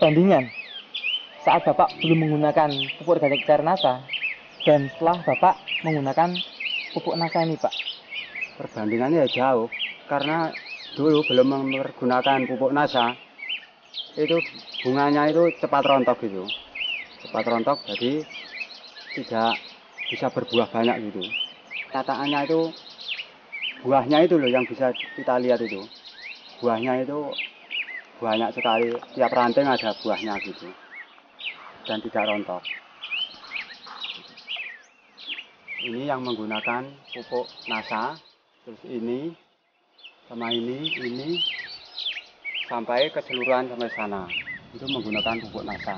perbandingan saat Bapak belum menggunakan pupuk organik cair nasa dan setelah Bapak menggunakan pupuk nasa ini Pak? Perbandingannya ya jauh karena dulu belum menggunakan pupuk nasa itu bunganya itu cepat rontok gitu cepat rontok jadi tidak bisa berbuah banyak gitu Kataannya itu buahnya itu loh yang bisa kita lihat itu buahnya itu banyak sekali tiap ranting ada buahnya gitu dan tidak rontok ini yang menggunakan pupuk NASA terus ini sama ini ini sampai keseluruhan sampai sana itu menggunakan pupuk NASA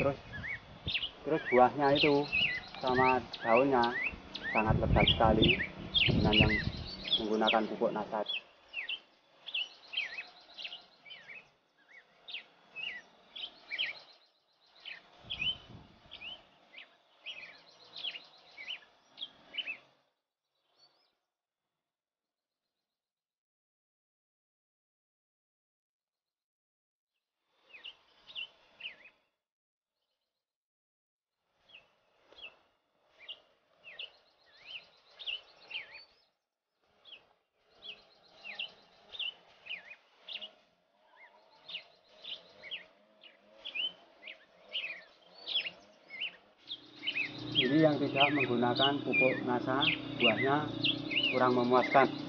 terus terus buahnya itu sama daunnya sangat lebat sekali dengan yang menggunakan pupuk NASA yang tidak menggunakan pupuk nasa buahnya kurang memuaskan